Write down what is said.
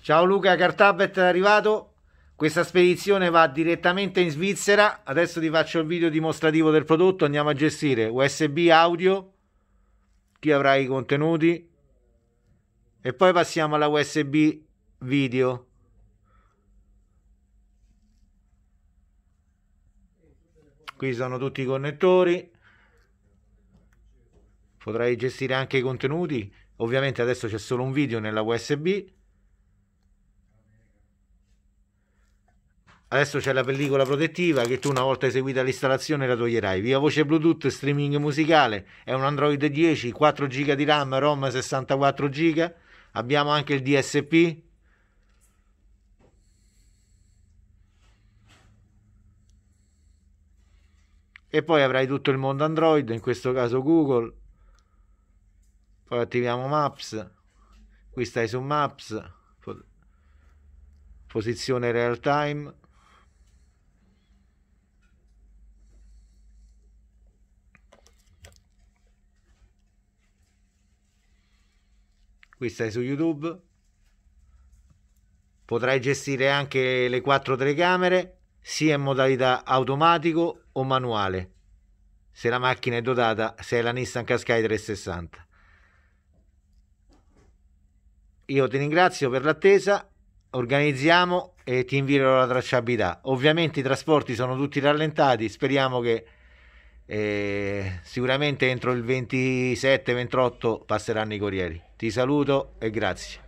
Ciao Luca, Cartabet è arrivato. Questa spedizione va direttamente in Svizzera. Adesso ti faccio il video dimostrativo del prodotto. Andiamo a gestire USB audio. Qui avrai i contenuti. E poi passiamo alla USB video. Qui sono tutti i connettori. Potrai gestire anche i contenuti. Ovviamente adesso c'è solo un video nella USB. Adesso c'è la pellicola protettiva che tu una volta eseguita l'installazione la toglierai. Via voce Bluetooth, streaming musicale, è un Android 10, 4 GB di RAM, ROM 64 GB. Abbiamo anche il DSP. E poi avrai tutto il mondo Android, in questo caso Google. Poi attiviamo Maps. Qui stai su Maps. Posizione real time. qui stai su YouTube, potrai gestire anche le quattro telecamere sia in modalità automatico o manuale se la macchina è dotata se è la Nissan Qashqai 360 io ti ringrazio per l'attesa organizziamo e ti invierò la tracciabilità ovviamente i trasporti sono tutti rallentati speriamo che e eh, sicuramente entro il 27-28 passeranno i Corrieri. Ti saluto e grazie.